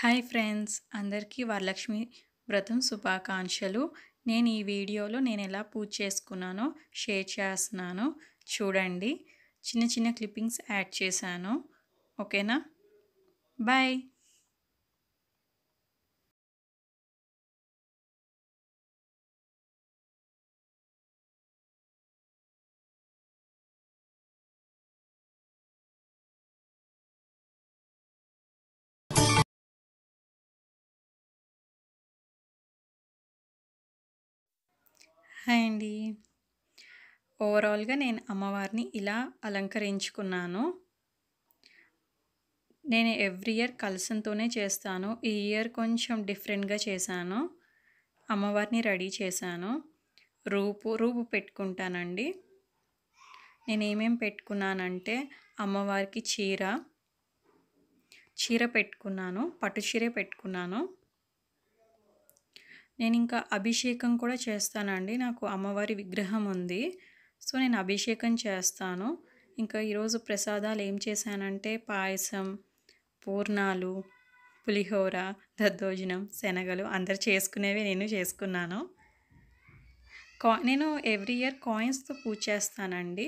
Hi friends అందరికీ వరలక్ష్మి వ్రతం శుభాకాంక్షలు నేను ఈ వీడియోలో నేను ఎలా పూజ చేసుకున్నానో షేర్ చేస్తున్నాను చూడండి చిన్న చిన్న క్లిప్పింగ్స్ యాడ్ చేశాను ఓకేనా బాయ్ హాయ్ అండి ఓవరాల్గా నేను అమ్మవారిని ఇలా అలంకరించుకున్నాను నేను ఎవ్రీ ఇయర్ కలసంతోనే చేస్తాను ఈ ఇయర్ కొంచెం డిఫరెంట్గా చేశాను అమ్మవారిని రెడీ చేశాను రూపు రూపు పెట్టుకుంటానండి నేను ఏమేమి పెట్టుకున్నానంటే అమ్మవారికి చీర చీర పెట్టుకున్నాను పట్టు చీర పెట్టుకున్నాను నేను ఇంకా అభిషేకం కూడా చేస్తానండి నాకు అమ్మవారి విగ్రహం ఉంది సో నేను అభిషేకం చేస్తాను ఇంకా ఈరోజు ప్రసాదాలు ఏం చేశానంటే పాయసం పూర్ణాలు పులిహోర దద్దోజనం శనగలు అందరు చేసుకునేవి నేను చేసుకున్నాను కా నేను ఎవ్రీ ఇయర్ కాయిన్స్తో పూజ చేస్తానండి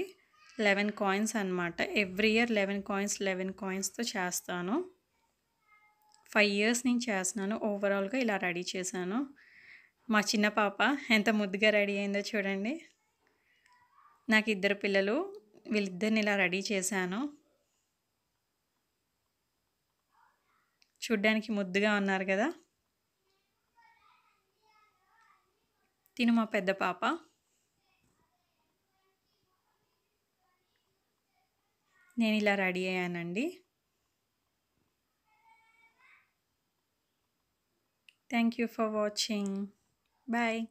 లెవెన్ కాయిన్స్ అనమాట every year eleven coins eleven కాయిన్స్తో చేస్తాను ఫైవ్ ఇయర్స్ నేను చేస్తున్నాను ఓవరాల్గా ఇలా రెడీ చేశాను మా చిన్న పాప ఎంత ముద్దుగా రెడీ అయిందో చూడండి నాకు ఇద్దరు పిల్లలు వీళ్ళిద్దరిని ఇలా రెడీ చేశాను చూడ్డానికి ముద్దుగా ఉన్నారు కదా తిను మా పెద్ద పాప నేను ఇలా రెడీ అయ్యానండి thank you for watching Bye.